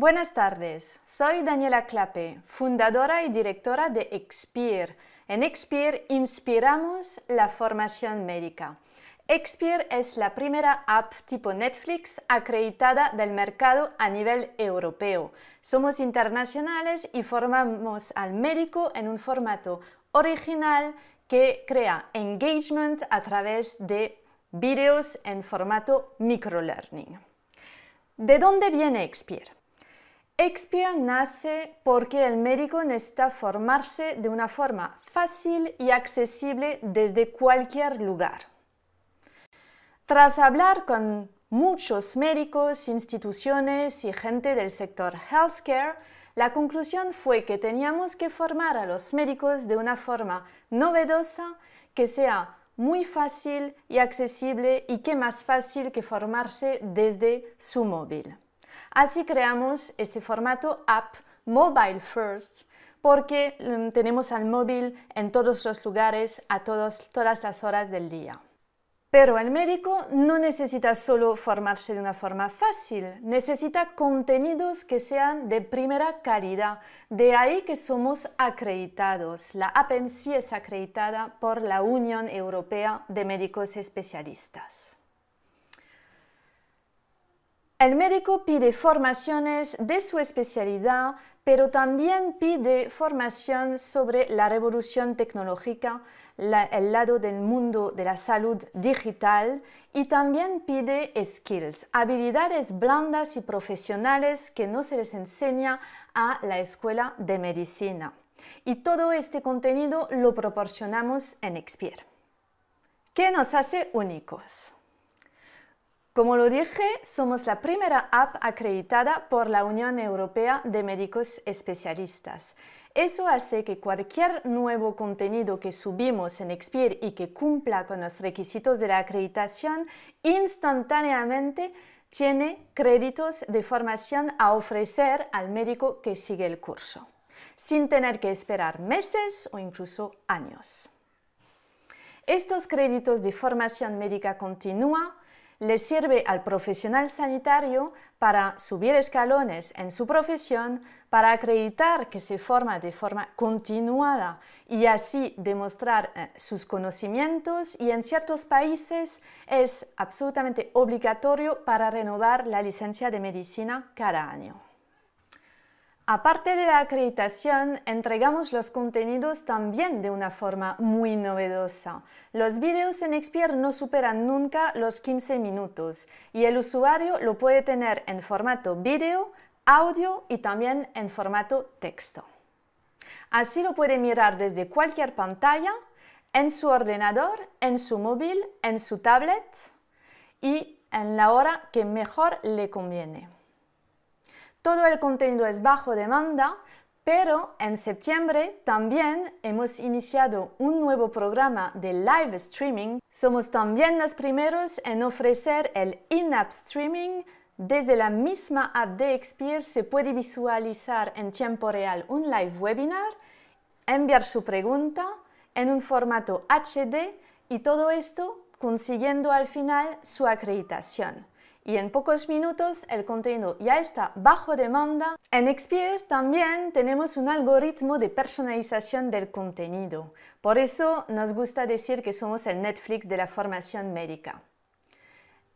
Buenas tardes, soy Daniela Clape, fundadora y directora de Expir. En Expir inspiramos la formación médica. Expir es la primera app tipo Netflix acreditada del mercado a nivel europeo. Somos internacionales y formamos al médico en un formato original que crea engagement a través de videos en formato microlearning. ¿De dónde viene Expir? Shakespeare nace porque el médico necesita formarse de una forma fácil y accesible desde cualquier lugar. Tras hablar con muchos médicos, instituciones y gente del sector healthcare, la conclusión fue que teníamos que formar a los médicos de una forma novedosa que sea muy fácil y accesible y que más fácil que formarse desde su móvil. Así creamos este formato app mobile first porque mm, tenemos al móvil en todos los lugares a todas las horas del día. Pero el médico no necesita solo formarse de una forma fácil, necesita contenidos que sean de primera calidad. De ahí que somos acreditados. La app en sí es acreditada por la Unión Europea de Médicos Especialistas. El médico pide formaciones de su especialidad, pero también pide formación sobre la revolución tecnológica, el lado del mundo de la salud digital y también pide skills, habilidades blandas y profesionales que no se les enseña a la escuela de medicina. Y todo este contenido lo proporcionamos en Expire, ¿Qué nos hace únicos? Como lo dije, somos la primera app acreditada por la Unión Europea de Médicos Especialistas. Eso hace que cualquier nuevo contenido que subimos en Expire y que cumpla con los requisitos de la acreditación instantáneamente tiene créditos de formación a ofrecer al médico que sigue el curso, sin tener que esperar meses o incluso años. Estos créditos de formación médica continúan le sirve al profesional sanitario para subir escalones en su profesión, para acreditar que se forma de forma continuada y así demostrar eh, sus conocimientos y en ciertos países es absolutamente obligatorio para renovar la licencia de medicina cada año. Aparte de la acreditación, entregamos los contenidos también de una forma muy novedosa. Los vídeos en Xpeer no superan nunca los 15 minutos y el usuario lo puede tener en formato vídeo, audio y también en formato texto. Así lo puede mirar desde cualquier pantalla, en su ordenador, en su móvil, en su tablet y en la hora que mejor le conviene. Todo el contenido es bajo demanda, pero en septiembre también hemos iniciado un nuevo programa de live streaming. Somos también los primeros en ofrecer el in-app streaming. Desde la misma app de Expire se puede visualizar en tiempo real un live webinar, enviar su pregunta en un formato HD y todo esto consiguiendo al final su acreditación y en pocos minutos el contenido ya está bajo demanda. En Expier también tenemos un algoritmo de personalización del contenido. Por eso nos gusta decir que somos el Netflix de la formación médica.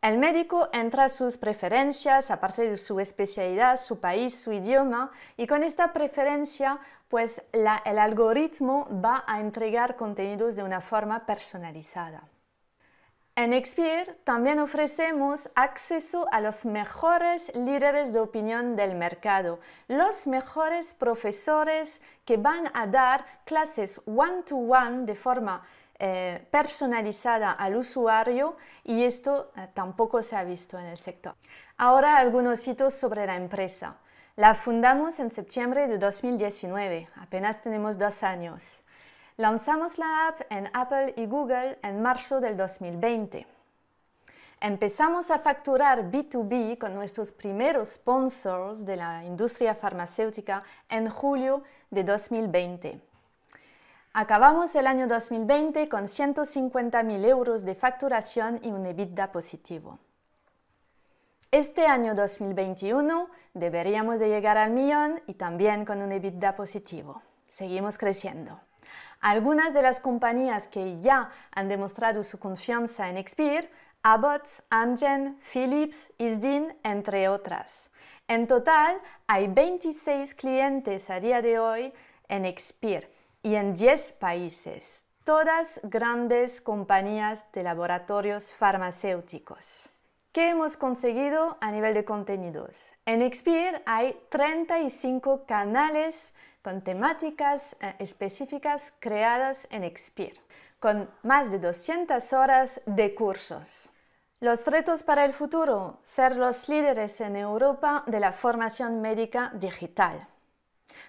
El médico entra sus preferencias a partir de su especialidad, su país, su idioma y con esta preferencia pues el algoritmo va a entregar contenidos de una forma personalizada. En Expire también ofrecemos acceso a los mejores líderes de opinión del mercado, los mejores profesores que van a dar clases one-to-one de forma eh, personalizada al usuario y esto eh, tampoco se ha visto en el sector. Ahora algunos hitos sobre la empresa. La fundamos en septiembre de 2019, apenas tenemos dos años. Lanzamos la app en Apple y Google en marzo del 2020. Empezamos a facturar B2B con nuestros primeros sponsors de la industria farmacéutica en julio de 2020. Acabamos el año 2020 con 150.000 euros de facturación y un EBITDA positivo. Este año 2021 deberíamos de llegar al millón y también con un EBITDA positivo. Seguimos creciendo. Algunas de las compañías que ya han demostrado su confianza en Expire, Abbott, Amgen, Philips, Isdin, entre otras. En total, hay 26 clientes a día de hoy en Expire y en 10 países, todas grandes compañías de laboratorios farmacéuticos. ¿Qué hemos conseguido a nivel de contenidos? En Expire hay 35 canales con temáticas eh, específicas creadas en Expire, con más de 200 horas de cursos. Los retos para el futuro, ser los líderes en Europa de la formación médica digital.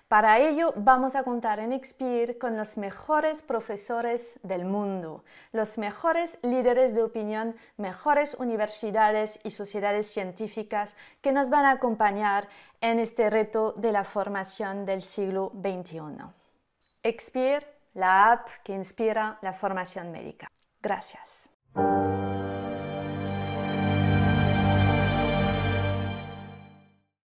Para ello vamos a contar en Expir con los mejores profesores del mundo, los mejores líderes de opinión, mejores universidades y sociedades científicas que nos van a acompañar en este reto de la formación del siglo XXI. Expir, la app que inspira la formación médica. Gracias.